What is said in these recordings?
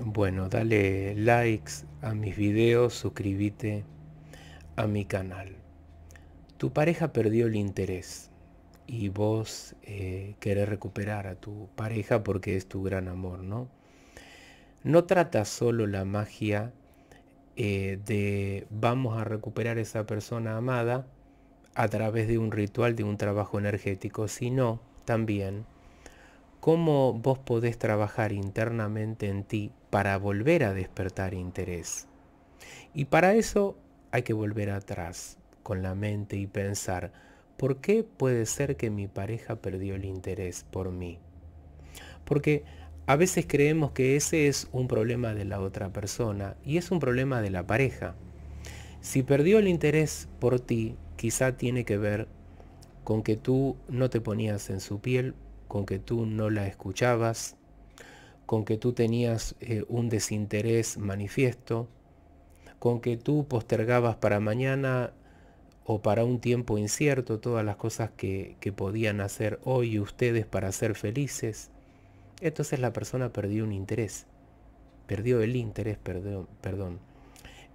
Bueno, dale likes a mis videos, suscríbete a mi canal. Tu pareja perdió el interés y vos eh, querés recuperar a tu pareja porque es tu gran amor, ¿no? No trata solo la magia eh, de vamos a recuperar a esa persona amada a través de un ritual, de un trabajo energético, sino también cómo vos podés trabajar internamente en ti para volver a despertar interés. Y para eso hay que volver atrás con la mente y pensar, ¿por qué puede ser que mi pareja perdió el interés por mí? Porque a veces creemos que ese es un problema de la otra persona y es un problema de la pareja. Si perdió el interés por ti, quizá tiene que ver con que tú no te ponías en su piel, con que tú no la escuchabas, con que tú tenías eh, un desinterés manifiesto, con que tú postergabas para mañana o para un tiempo incierto todas las cosas que, podían hacer hoy ustedes para ser felices. Entonces la persona perdió un interés, perdió el interés, perdió, perdón,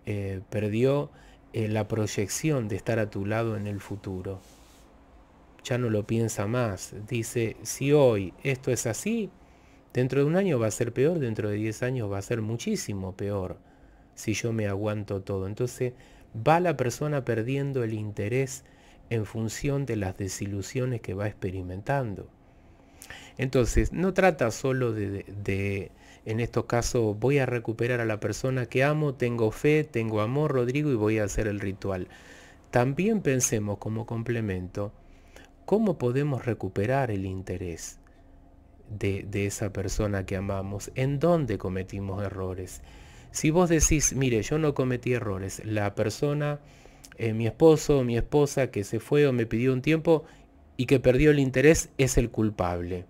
eh, perdió eh, la proyección de estar a tu lado en el futuro. Ya no lo piensa más, dice, si hoy esto es así, Dentro de un año va a ser peor, dentro de 10 años va a ser muchísimo peor si yo me aguanto todo. Entonces va la persona perdiendo el interés en función de las desilusiones que va experimentando. Entonces, no trata solo de, en estos casos, voy a recuperar a la persona que amo, tengo fe, tengo amor, Rodrigo, y voy a hacer el ritual. También pensemos como complemento, ¿cómo podemos recuperar el interés? de, esa persona que amamos, en dónde cometimos errores. Si vos decís, mire, yo no cometí errores, la persona, eh, mi esposo o mi esposa que se fue o me pidió un tiempo y que perdió el interés es el culpable.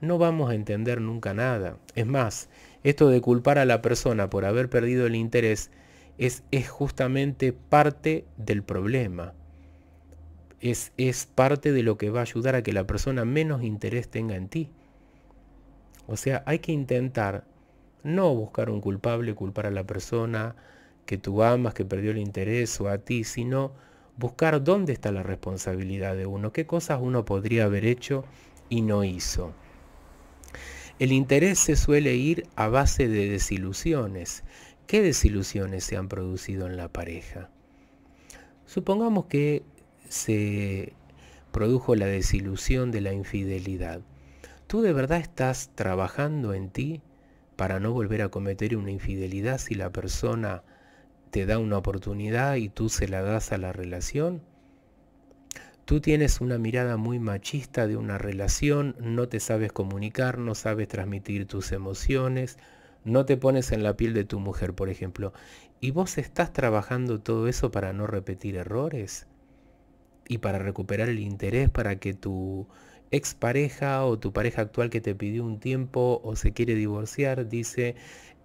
No vamos a entender nunca nada. Es más, esto de culpar a la persona por haber perdido el interés es, es justamente parte del problema. Es, es parte de lo que va a ayudar a que la persona menos interés tenga en ti. O sea, hay que intentar no buscar un culpable, culpar a la persona que tú amas, que perdió el interés o a ti, sino buscar dónde está la responsabilidad de uno, qué cosas uno podría haber hecho y no hizo. El interés se suele ir a base de desilusiones. ¿Qué desilusiones se han producido en la pareja? Supongamos que se produjo la desilusión de la infidelidad. ¿Tú de verdad estás trabajando en ti para no volver a cometer una infidelidad si la persona te da una oportunidad y tú se la das a la relación? Tú tienes una mirada muy machista de una relación, no te sabes comunicar, no sabes transmitir tus emociones, no te pones en la piel de tu mujer, por ejemplo. ¿Y vos estás trabajando todo eso para no repetir errores? Y para recuperar el interés, para que tu Ex pareja o tu pareja actual que te pidió un tiempo o se quiere divorciar, dice,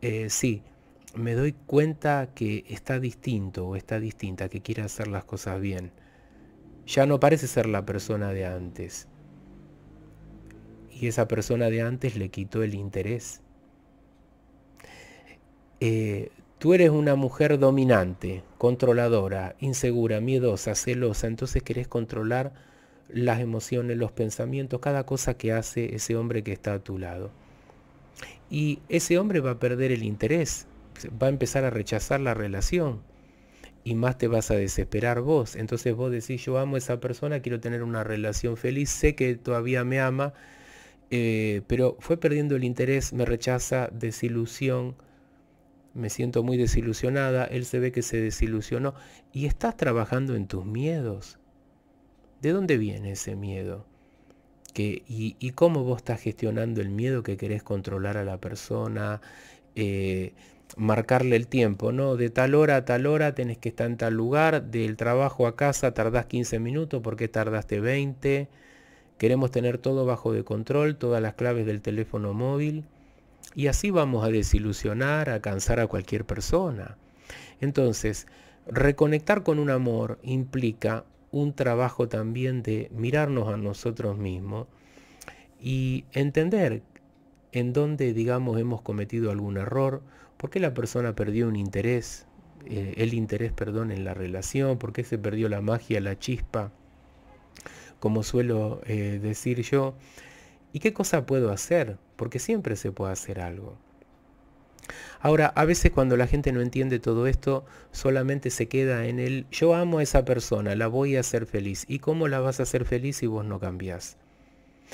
eh, sí, me doy cuenta que está distinto o está distinta, que quiere hacer las cosas bien. Ya no parece ser la persona de antes. Y esa persona de antes le quitó el interés. Eh, tú eres una mujer dominante, controladora, insegura, miedosa, celosa, entonces querés controlar las emociones, los pensamientos, cada cosa que hace ese hombre que está a tu lado. Y ese hombre va a perder el interés, va a empezar a rechazar la relación y más te vas a desesperar vos. Entonces vos decís, yo amo a esa persona, quiero tener una relación feliz, sé que todavía me ama, eh, pero fue perdiendo el interés, me rechaza, desilusión, me siento muy desilusionada, él se ve que se desilusionó y estás trabajando en tus miedos. ¿De dónde viene ese miedo? que y, cómo vos estás gestionando el miedo que querés controlar a la persona? Eh, marcarle el tiempo, ¿no? De tal hora a tal hora tenés que estar en tal lugar, del trabajo a casa tardás 15 minutos, ¿por qué tardaste 20? Queremos tener todo bajo de control, todas las claves del teléfono móvil. Y así vamos a desilusionar, a cansar a cualquier persona. Entonces, reconectar con un amor implica un trabajo también de mirarnos a nosotros mismos y entender en dónde, digamos, hemos cometido algún error, por qué la persona perdió un interés, eh, el interés, perdón, en la relación, por qué se perdió la magia, la chispa, como suelo eh, decir yo, y qué cosa puedo hacer, porque siempre se puede hacer algo. Ahora, a veces cuando la gente no entiende todo esto, solamente se queda en el yo amo a esa persona, la voy a hacer feliz. ¿Y cómo la vas a hacer feliz si vos no cambiás?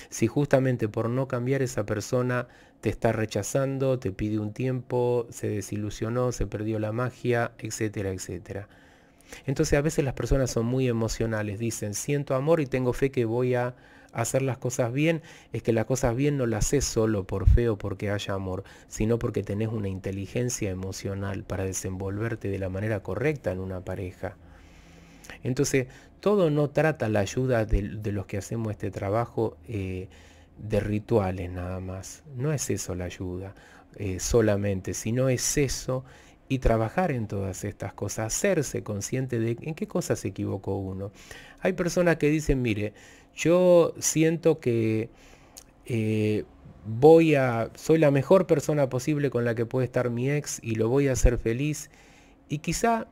Si justamente por no cambiar esa persona te está rechazando, te pide un tiempo, se desilusionó, se perdió la magia, etcétera, etcétera. Entonces a veces las personas son muy emocionales, dicen, siento amor y tengo fe que voy a hacer las cosas bien es que las cosas bien no las haces solo por feo porque haya amor, sino porque tenés una inteligencia emocional para desenvolverte de la manera correcta en una pareja. Entonces, todo no trata la ayuda de, los que hacemos este trabajo eh, de rituales nada más. No es eso la ayuda eh, solamente, sino es eso y trabajar en todas estas cosas, hacerse consciente de en qué cosas se equivocó uno. Hay personas que dicen, mire, yo siento que eh, voy a, soy la mejor persona posible con la que puede estar mi ex y lo voy a hacer feliz. Y quizá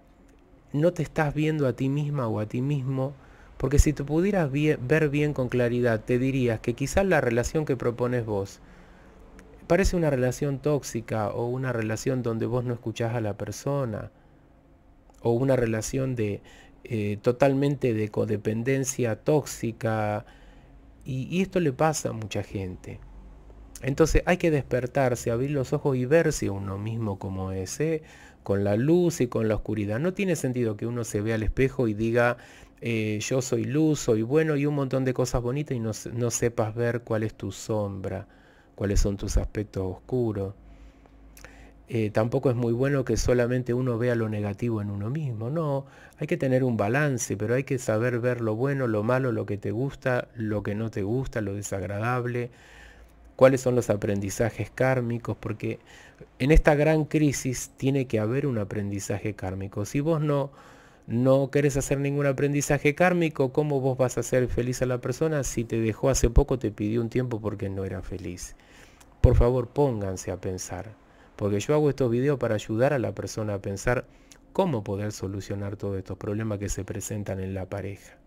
no te estás viendo a ti misma o a ti mismo, porque si te pudieras ver bien con claridad, te dirías que quizá la relación que propones vos parece una relación tóxica o una relación donde vos no escuchás a la persona o una relación de eh, totalmente de codependencia tóxica y, esto le pasa a mucha gente. Entonces hay que despertarse, abrir los ojos y verse uno mismo como es, ¿eh? con la luz y con la oscuridad. No tiene sentido que uno se vea al espejo y diga, eh, yo soy luz, soy bueno y un montón de cosas bonitas y no, no sepas ver cuál es tu sombra, cuáles son tus aspectos oscuros. Eh, tampoco es muy bueno que solamente uno vea lo negativo en uno mismo, no, hay que tener un balance, pero hay que saber ver lo bueno, lo malo, lo que te gusta, lo que no te gusta, lo desagradable, cuáles son los aprendizajes kármicos, porque en esta gran crisis tiene que haber un aprendizaje kármico. Si vos no, no querés hacer ningún aprendizaje kármico, ¿cómo vos vas a hacer feliz a la persona si te dejó hace poco, te pidió un tiempo porque no era feliz? Por favor, pónganse a pensar. Porque yo hago estos videos para ayudar a la persona a pensar cómo poder solucionar todos estos problemas que se presentan en la pareja.